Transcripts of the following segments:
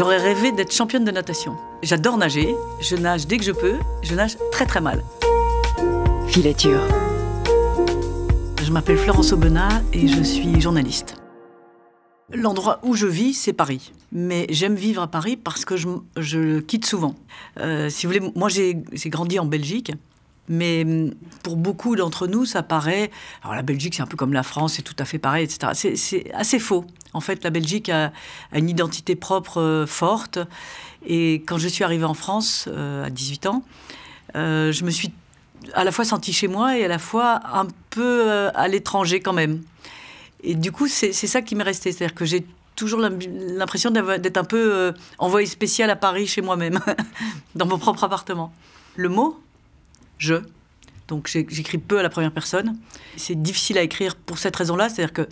J'aurais rêvé d'être championne de natation. J'adore nager, je nage dès que je peux, je nage très très mal. Filature. Je m'appelle Florence Aubenas et je suis journaliste. L'endroit où je vis, c'est Paris. Mais j'aime vivre à Paris parce que je, le quitte souvent. Euh, si vous voulez, moi j'ai grandi en Belgique. Mais hum, pour beaucoup d'entre nous, ça paraît. Alors la Belgique, c'est un peu comme la France, c'est tout à fait pareil, etc. C'est assez faux. En fait, la Belgique a, une identité propre euh, forte. Et quand je suis arrivée en France euh, à 18 ans, euh, je me suis à la fois sentie chez moi et à la fois un peu à l'étranger quand même. Et du coup, c'est ça qui m'est resté. C'est-à-dire que j'ai toujours l'impression d'être un peu envoyée spécial à Paris chez moi-même, dans mon propre appartement. Le mot je. Donc j'écris peu à la première personne. C'est difficile à écrire pour cette raison-là, c'est-à-dire que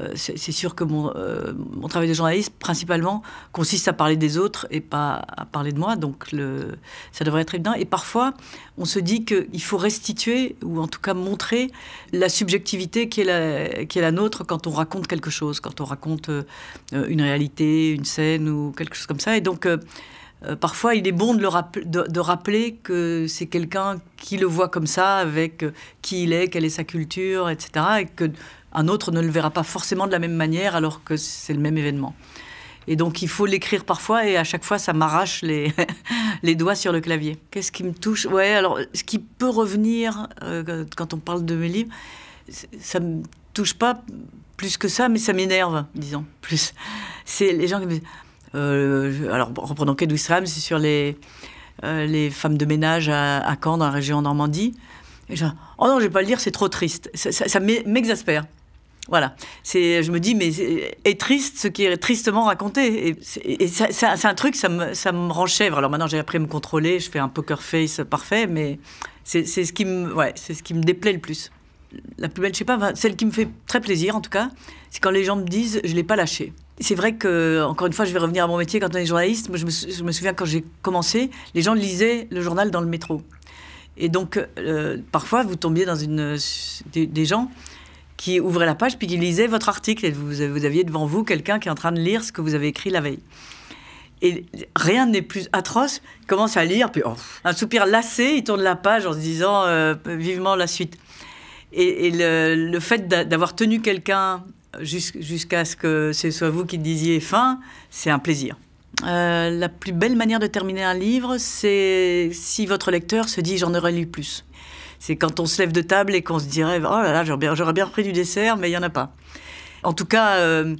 euh, c'est sûr que euh, mon, travail de journaliste, principalement, consiste à parler des autres et pas à parler de moi, donc le, ça devrait être évident. Et parfois, on se dit qu'il faut restituer, ou en tout cas montrer, la subjectivité qui est la, qui est la nôtre quand on raconte quelque chose, quand on raconte euh, une réalité, une scène ou quelque chose comme ça. Et donc euh, parfois il est bon de, le de, rappeler que c'est quelqu'un qui le voit comme ça, avec euh, qui il est, quelle est sa culture, etc. Et que un autre ne le verra pas forcément de la même manière alors que c'est le même événement. Et donc il faut l'écrire parfois et à chaque fois ça m'arrache les, les doigts sur le clavier. Qu'est-ce qui me touche Ouais, alors ce qui peut revenir euh, quand on parle de mes livres, ça me touche pas plus que ça, mais ça m'énerve, disons, plus. C'est les gens qui me disent euh, alors, reprenons reprenant Kedou c'est sur les, euh, les femmes de ménage à, Caen, dans la région Normandie. Et oh non, je vais pas le dire, c'est trop triste. Ça, m'exaspère. Voilà. C'est, je me dis, mais est, triste ce qui est tristement raconté. Et, c'est, un truc, ça me, rend chèvre. Alors maintenant, j'ai appris à me contrôler, je fais un poker face parfait, mais c'est, ce qui me, ouais, c'est ce qui me déplaît le plus. La plus belle, je sais pas, celle qui me fait très plaisir en tout cas, c'est quand les gens me disent, je l'ai pas lâché c'est vrai que, encore une fois, je vais revenir à mon métier quand on est journaliste. Moi, je, me, souviens quand j'ai commencé, les gens lisaient le journal dans le métro. Et donc, euh, parfois, vous tombiez dans une, euh, des, gens qui ouvraient la page puis qui lisaient votre article. Et vous, aviez devant vous quelqu'un qui est en train de lire ce que vous avez écrit la veille. Et rien n'est plus atroce. Il commence à lire, puis oh, un soupir lassé, il tourne la page en se disant euh, vivement la suite. Et, le fait d'avoir tenu quelqu'un jusqu'à ce que ce soit vous qui disiez fin, c'est un plaisir. Euh, la plus belle manière de terminer un livre, c'est si votre lecteur se dit j'en aurais lu plus. C'est quand on se lève de table et qu'on se dirait oh là là, j'aurais bien, pris repris du dessert, mais il n'y en a pas. En tout cas, euh,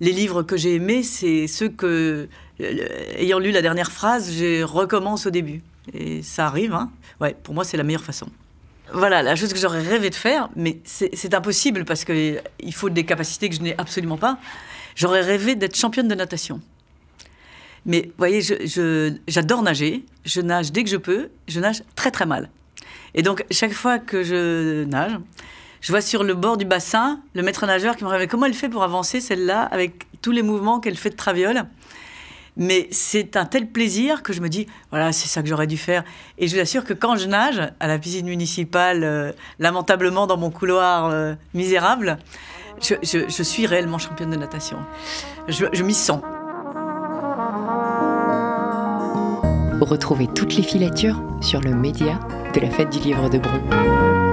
les livres que j'ai aimés, c'est ceux que, euh, ayant lu la dernière phrase, je recommence au début. Et ça arrive, hein. Ouais, pour moi, c'est la meilleure façon. Voilà, la chose que j'aurais rêvé de faire, mais c'est impossible parce qu'il faut des capacités que je n'ai absolument pas. J'aurais rêvé d'être championne de natation. Mais vous voyez, j'adore nager. Je nage dès que je peux. Je nage très très mal. Et donc, chaque fois que je nage, je vois sur le bord du bassin le maître nageur qui me réveille comment elle fait pour avancer celle-là avec tous les mouvements qu'elle fait de traviole. Mais c'est un tel plaisir que je me dis, voilà, c'est ça que j'aurais dû faire. Et je vous assure que quand je nage à la piscine municipale, euh, lamentablement dans mon couloir euh, misérable, je, suis réellement championne de natation. Je, m'y sens. Retrouvez toutes les filatures sur le média de la fête du livre de Bron.